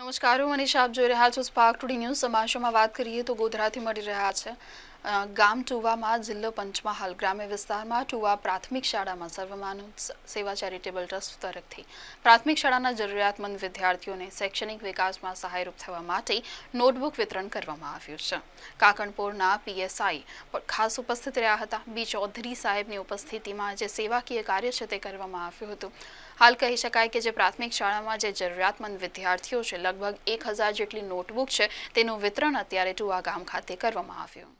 નમસ્કાર હું મનીષા આપ જોઈ રહ્યા છો સ્પાર્ક ટુડી ન્યૂઝ સમાચારમાં વાત કરીએ તો ગોધરાથી મળી રહ્યા છે ગામ ટુવામાં જિલ્લો પંચમહાલ ગ્રામ્ય વિસ્તારમાં ટુવા પ્રાથમિક શાળામાં સર્વમાનુ સેવા ચેરિટેબલ ટ્રસ્ટ તરફથી પ્રાથમિક શાળાના જરૂરિયાતમંદ વિદ્યાર્થીઓને શૈક્ષણિક વિકાસમાં સહાયરૂપ થવા માટે નોટબુક વિતરણ કરવામાં આવ્યું છે કાકણપોરના પીએસઆઈ ખાસ ઉપસ્થિત રહ્યા હતા બી ચૌધરી સાહેબની ઉપસ્થિતિમાં જે સેવાકીય કાર્ય છે તે કરવામાં આવ્યું હતું હાલ કહી શકાય કે જે પ્રાથમિક શાળામાં જે જરૂરિયાતમંદ વિદ્યાર્થીઓ છે લગભગ એક જેટલી નોટબુક છે તેનું વિતરણ અત્યારે ટુવા ગામ ખાતે કરવામાં આવ્યું